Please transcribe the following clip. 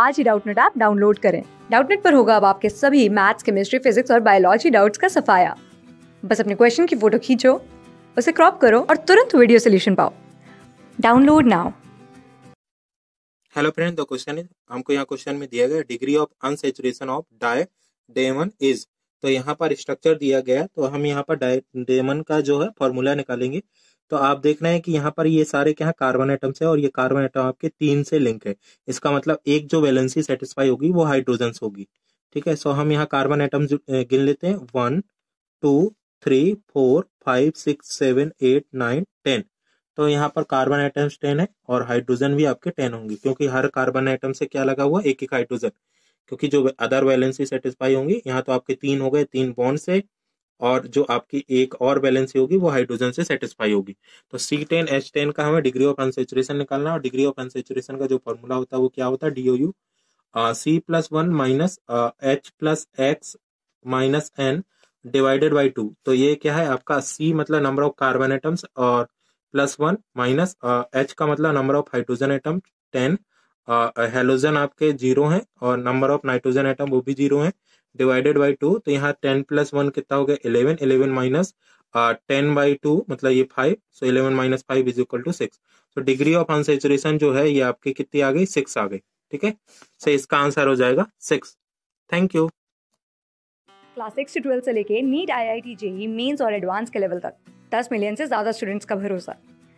आज ही Doubtnut app download करें डाउटनेट पर होगा अब आपके सभी मैथ्स केमिस्ट्री फिजिक्स और बायोलॉजी डाउट्स का सफाया बस अपने क्वेश्चन की फोटो खींचो उसे क्रॉप करो और तुरंत वीडियो सोल्यूशन पाओ download now hello friend the question is हमको यहाँ क्वेश्चन में दिया गया डिग्री ऑफ अनसेचुरेशन ऑफ डाय डेमन इज तो यहाँ पर स्ट्रक्चर दिया गया तो हम यहाँ पर डायमंड का जो है फॉर्मूला निकालेंगे तो आप देख रहे हैं कि यहाँ पर ये सारे क्या कार्बन एटम्स है और ये कार्बन एटम आपके तीन से लिंक है इसका मतलब एक जो वैलेंसी सेटिस्फाई होगी वो हाइड्रोजन होगी ठीक है सो हम यहाँ कार्बन एटम्स गिन लेते हैं one two three four five six seven eight nine ten तो यहाँ पर कार्बन आइटम्स टेन है और हाइड्रोजन भी आपके टेन होंगे क्योंकि हर कार्बन आइटम से क्या लगा हुआ एक एक हाइड्रोजन क्योंकि जो अदर वैलेंसी सेटिस्फाई होंगी यहाँ तो आपके तीन हो गए तीन बॉन्ड से और जो आपकी एक और वैलेंसी होगी वो हाइड्रोजन से सेटिस्फाई होगी तो सी टेन एच टेन का हमें डिग्री ऑफ अनसेचुरेशन निकालना और डिग्री ऑफ अनसेचुरेशन का जो फॉर्मूला होता है वो क्या होता है D O U C plus one minus H plus X minus N divided by two तो ये क्या है आपका सी मतलब नंबर ऑफ कार्बन एटम्स और प्लस वन माइनस एच का मतलब number of hydrogen atom ten halogen आपके जीरो हैं और नंबर ऑफ नाइट्रोजन आइटम वो भी जीरो हैं डिवाइडेड बाई टू तो यहाँ टेन प्लस वन कितना हो गया eleven eleven minus ten by two मतलब ये five so eleven minus five is equal to six तो डिग्री ऑफ अनसेचुरेशन जो है ये आपकी कितनी आ गई सिक्स आ गई ठीक है सो इसका आंसर हो जाएगा six thank you class six से ट्वेल्थ से लेके NEET I I T JEE mains और एडवांस के लेवल तक दस मिलियन से ज्यादा स्टूडेंट्स का भरोसा